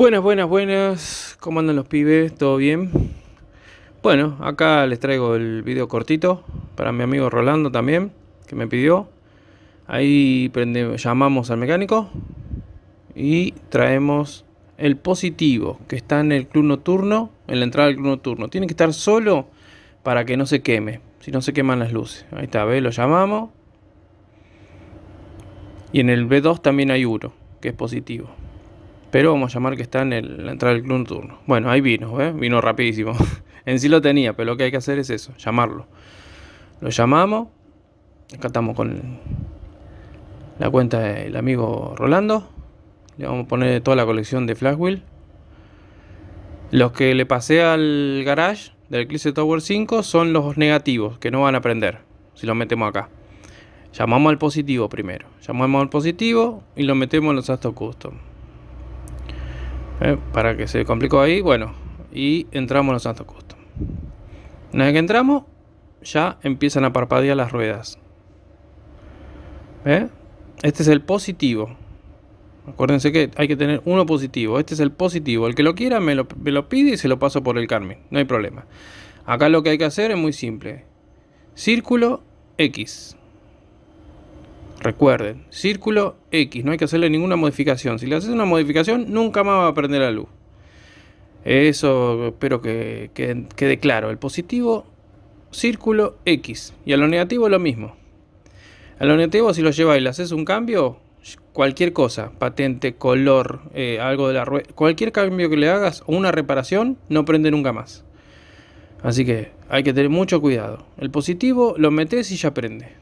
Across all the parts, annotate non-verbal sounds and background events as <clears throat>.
Buenas, buenas, buenas. ¿Cómo andan los pibes? ¿Todo bien? Bueno, acá les traigo el video cortito para mi amigo Rolando también, que me pidió. Ahí llamamos al mecánico y traemos el positivo que está en el club nocturno, en la entrada del club nocturno. Tiene que estar solo para que no se queme, si no se queman las luces. Ahí está, ve, Lo llamamos. Y en el B2 también hay uno que es positivo pero vamos a llamar que está en, el, la entrada del club turno. Bueno, ahí vino, ¿eh? vino rapidísimo. <laughs> en sí lo tenía, pero lo que hay que hacer es eso, llamarlo. Lo llamamos, acá estamos con la cuenta del amigo Rolando, le vamos a poner toda la colección de Flashwheel. Los que le pasé al garage del Eclipse Tower 5 son los negativos, que no van a prender, si los metemos acá. Llamamos al positivo primero, llamamos al positivo y lo metemos en los Astro Custom. Eh, para que se complicó ahí, bueno, y entramos los Santos Custom. Una vez que entramos, ya empiezan a parpadear las ruedas. ¿Eh? Este es el positivo. Acuérdense que hay que tener uno positivo. Este es el positivo. El que lo quiera me me lo pide y se lo paso por el Carmen. No hay problema. Acá lo que hay que hacer es muy simple. Círculo X. Recuerden, círculo X, no hay que hacerle ninguna modificación. Si le haces una modificación, nunca más va a prender la luz. Eso espero que, quede claro. El positivo, círculo X. Y a lo negativo lo mismo. A lo negativo, si lo lleváis y le haces un cambio, cualquier cosa, patente, color, eh, algo de la rueda, cualquier cambio que le hagas o una reparación, no prende nunca más. Así que hay que tener mucho cuidado. El positivo lo metes y ya prende.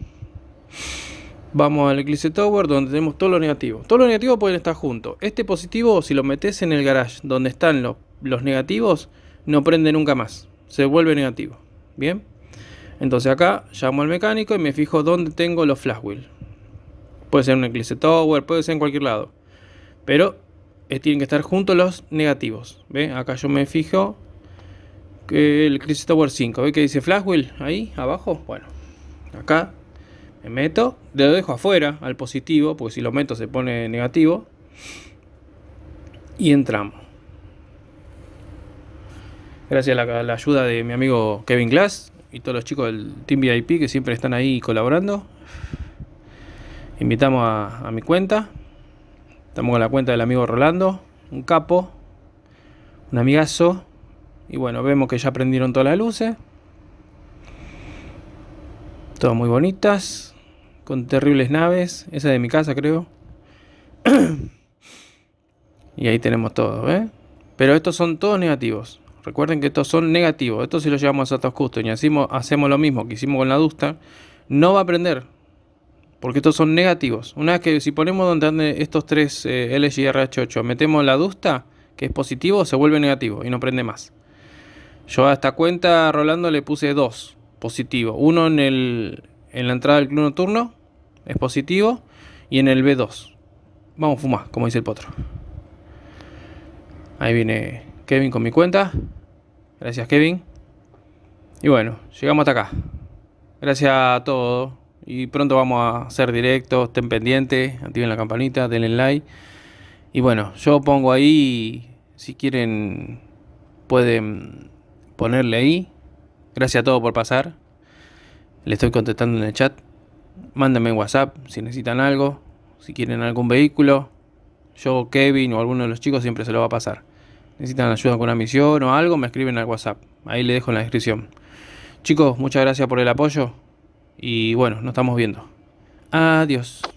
Vamos al Eclipse Tower donde tenemos todo lo negativo. Todo lo negativo pueden estar juntos. Este positivo, si lo metes en el garage donde están los, negativos, no prende nunca más. Se vuelve negativo. Bien. Entonces acá llamo al mecánico y me fijo dónde tengo los flash Puede ser un Eclipse Tower, puede ser en cualquier lado. Pero eh, tienen que estar juntos los negativos. ¿Ve? Acá yo me fijo que el Eclipse Tower 5. ¿Ve que dice flash Ahí abajo. Bueno, acá me meto, lo dejo afuera al positivo, porque si lo meto se pone negativo. Y entramos. Gracias a la, ayuda de mi amigo Kevin Glass y todos los chicos del Team VIP que siempre están ahí colaborando. Invitamos a, a mi cuenta. Estamos con la cuenta del amigo Rolando, un capo, un amigazo. Y bueno, vemos que ya prendieron todas las luces. Todas muy bonitas. Con terribles naves. Esa de mi casa, creo. <clears throat> y ahí tenemos todo, ¿eh? Pero estos son todos negativos. Recuerden que estos son negativos. Estos si los llevamos a datos custom y hacemos, hacemos lo mismo que hicimos con la Dusta, no va a prender. Porque estos son negativos. Una vez que si ponemos donde estos tres eh, LGRH8, metemos la Dusta, que es positivo, se vuelve negativo y no prende más. Yo a esta cuenta, Rolando, le puse dos positivo. Uno en, el, en la entrada del club nocturno es positivo y en el B2. Vamos a fumar, como dice el potro. Ahí viene Kevin con mi cuenta. Gracias Kevin. Y bueno, llegamos hasta acá. Gracias a todos. Y pronto vamos a hacer directo Estén pendientes. Activen la campanita. Denle like. Y bueno, yo pongo ahí. Si quieren, pueden ponerle ahí. Gracias a todos por pasar. Le estoy contestando en el chat. Mándenme WhatsApp si necesitan algo, si quieren algún vehículo. Yo, Kevin o alguno de los chicos siempre se lo va a pasar. Necesitan ayuda con una misión o algo, me escriben al WhatsApp. Ahí le dejo en la descripción. Chicos, muchas gracias por el apoyo. Y bueno, nos estamos viendo. Adiós.